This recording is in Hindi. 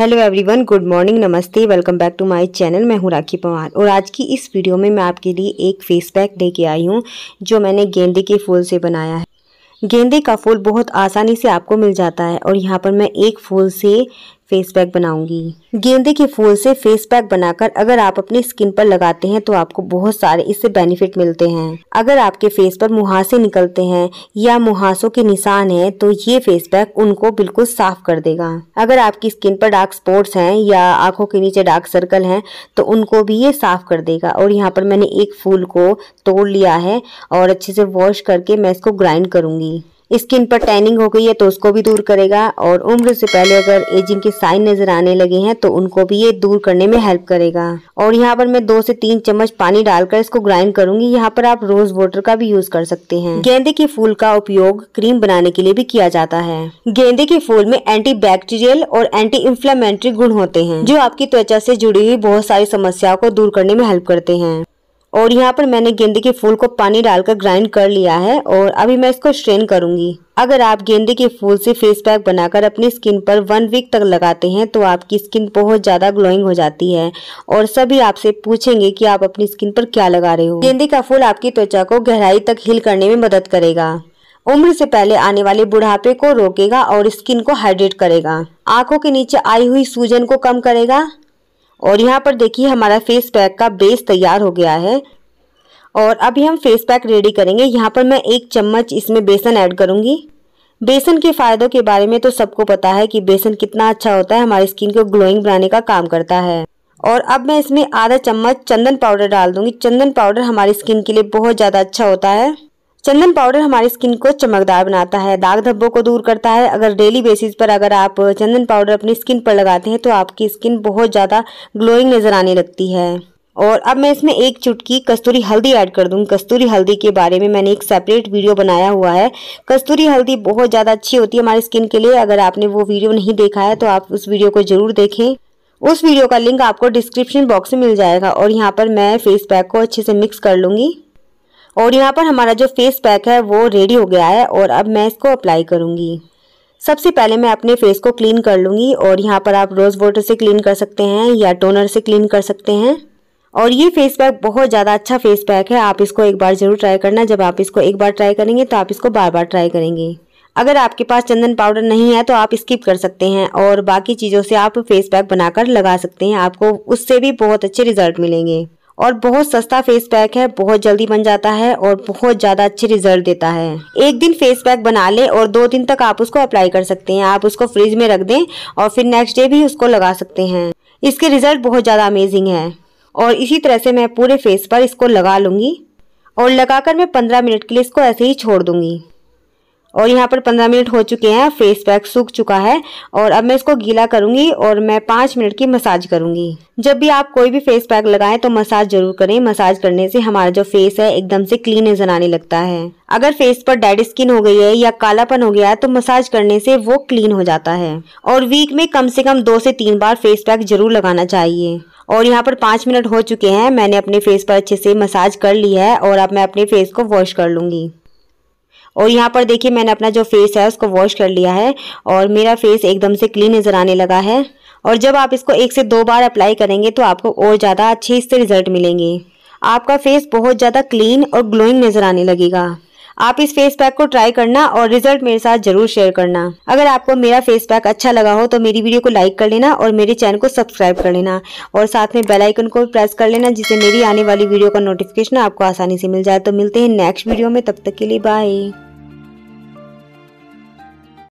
हेलो एवरीवन गुड मॉर्निंग नमस्ते welcome back to my channel मैं हूँ राखी पवार और आज की इस वीडियो में मैं आपके लिए एक फेस पैक लेके आई हूँ जो मैंने गेंदे के फूल से बनाया है गेंदे का फूल बहुत आसानी से आपको मिल जाता है और यहाँ पर मैं एक फूल से फेस पैक बनाऊंगी गेंदे के फूल से फेस पैक बनाकर अगर आप अपनी स्किन पर लगाते हैं तो आपको बहुत सारे इससे बेनिफिट मिलते हैं अगर आपके फेस पर मुहासे निकलते हैं या मुहासों के निशान हैं तो ये फेस पैक उनको बिल्कुल साफ कर देगा अगर आपकी स्किन पर डार्क स्पॉट्स हैं या आंखों के नीचे डार्क सर्कल हैं तो उनको भी ये साफ कर देगा और यहाँ पर मैंने एक फूल को तोड़ लिया है और अच्छे से वॉश करके मैं इसको ग्राइंड करूँगी स्किन पर टैनिंग हो गई है तो उसको भी दूर करेगा और उम्र से पहले अगर एजिंग के साइन नजर आने लगे हैं तो उनको भी ये दूर करने में हेल्प करेगा और यहाँ पर मैं दो से तीन चम्मच पानी डालकर इसको ग्राइंड करूंगी यहाँ पर आप रोज वाटर का भी यूज कर सकते हैं गेंदे के फूल का उपयोग क्रीम बनाने के लिए भी किया जाता है गेंदे के फूल में एंटी बैक्टीरियल और एंटी इंफ्लामेंट्री गुण होते हैं जो आपकी त्वचा से जुड़ी हुई बहुत सारी समस्याओं को दूर करने में हेल्प करते हैं और यहाँ पर मैंने गेंदे के फूल को पानी डालकर ग्राइंड कर लिया है और अभी मैं इसको स्ट्रेन करूंगी अगर आप गेंदे के फूल से फेस पैक बनाकर अपनी स्किन पर वन वीक तक लगाते हैं तो आपकी स्किन बहुत ज़्यादा ग्लोइंग हो जाती है और सभी आपसे पूछेंगे कि आप अपनी स्किन पर क्या लगा रहे हो गेंदे का फूल आपकी त्वचा को गहराई तक हिल करने में मदद करेगा उम्र से पहले आने वाले बुढ़ापे को रोकेगा और स्किन को हाइड्रेट करेगा आंखों के नीचे आई हुई सूजन को कम करेगा और यहाँ पर देखिए हमारा फेस पैक का बेस तैयार हो गया है और अभी हम फेस पैक रेडी करेंगे यहाँ पर मैं एक चम्मच इसमें बेसन ऐड करूँगी बेसन के फ़ायदों के बारे में तो सबको पता है कि बेसन कितना अच्छा होता है हमारी स्किन को ग्लोइंग बनाने का काम करता है और अब मैं इसमें आधा चम्मच चंदन पाउडर डाल दूंगी चंदन पाउडर हमारी स्किन के लिए बहुत ज़्यादा अच्छा होता है चंदन पाउडर हमारी स्किन को चमकदार बनाता है दाग धब्बों को दूर करता है अगर डेली बेसिस पर अगर आप चंदन पाउडर अपनी स्किन पर लगाते हैं तो आपकी स्किन बहुत ज़्यादा ग्लोइंग नज़र आने लगती है और अब मैं इसमें एक चुटकी कस्तूरी हल्दी ऐड कर दूँ कस्तूरी हल्दी के बारे में मैंने एक सेपरेट वीडियो बनाया हुआ है कस्तूरी हल्दी बहुत ज़्यादा अच्छी होती है हमारी स्किन के लिए अगर आपने वो वीडियो नहीं देखा है तो आप उस वीडियो को ज़रूर देखें उस वीडियो का लिंक आपको डिस्क्रिप्शन बॉक्स में मिल जाएगा और यहाँ पर मैं फेस पैक को अच्छे से मिक्स कर लूँगी और यहाँ पर हमारा जो फेस पैक है वो रेडी हो गया है और अब मैं इसको अप्लाई करूँगी सबसे पहले मैं अपने फेस को क्लीन कर लूँगी और यहाँ पर आप रोज़ वाटर से क्लीन कर सकते हैं या टोनर से क्लीन कर सकते हैं और ये फेस पैक बहुत ज़्यादा अच्छा फेस पैक है आप इसको एक बार ज़रूर ट्राई करना जब आप इसको एक बार ट्राई करेंगे तो आप इसको बार बार ट्राई करेंगे अगर आपके पास चंदन पाउडर नहीं है तो आप स्किप कर सकते हैं और बाकी चीज़ों से आप फेस पैक बनाकर लगा सकते हैं आपको उससे भी बहुत अच्छे रिजल्ट मिलेंगे और बहुत सस्ता फेस पैक है बहुत जल्दी बन जाता है और बहुत ज्यादा अच्छे रिजल्ट देता है एक दिन फेस पैक बना ले और दो दिन तक आप उसको अप्लाई कर सकते हैं आप उसको फ्रिज में रख दें और फिर नेक्स्ट डे भी उसको लगा सकते हैं इसके रिजल्ट बहुत ज़्यादा अमेजिंग है और इसी तरह से मैं पूरे फेस पर इसको लगा लूंगी और लगाकर मैं पंद्रह मिनट के लिए इसको ऐसे ही छोड़ दूंगी और यहाँ पर पंद्रह मिनट हो चुके हैं फेस पैक सूख चुका है और अब मैं इसको गीला करूंगी और मैं पांच मिनट की मसाज करूंगी जब भी आप कोई भी फेस पैक लगाएं तो मसाज जरूर करें मसाज करने से हमारा जो फेस है एकदम से क्लीन नजर आने लगता है अगर फेस पर डेड स्किन हो गई है या कालापन हो गया है तो मसाज करने से वो क्लीन हो जाता है और वीक में कम से कम दो से तीन बार फेस पैक जरूर लगाना चाहिए और यहाँ पर पाँच मिनट हो चुके हैं मैंने अपने फेस पर अच्छे से मसाज कर ली है और अब मैं अपने फेस को वॉश कर लूंगी और यहाँ पर देखिए मैंने अपना जो फेस है उसको वॉश कर लिया है और मेरा फेस एकदम से क्लीन नज़र आने लगा है और जब आप इसको एक से दो बार अप्लाई करेंगे तो आपको और ज़्यादा अच्छे इससे रिजल्ट मिलेंगे आपका फेस बहुत ज़्यादा क्लीन और ग्लोइंग नज़र आने लगेगा आप इस फेस पैक को ट्राई करना और रिजल्ट मेरे साथ जरूर शेयर करना अगर आपको मेरा फेस पैक अच्छा लगा हो तो मेरी वीडियो को लाइक कर लेना और मेरे चैनल को सब्सक्राइब कर लेना और साथ में बेलाइकन को भी प्रेस कर लेना जिससे मेरी आने वाली वीडियो का नोटिफिकेशन आपको आसानी से मिल जाए तो मिलते हैं नेक्स्ट वीडियो में तब तक के लिए बाय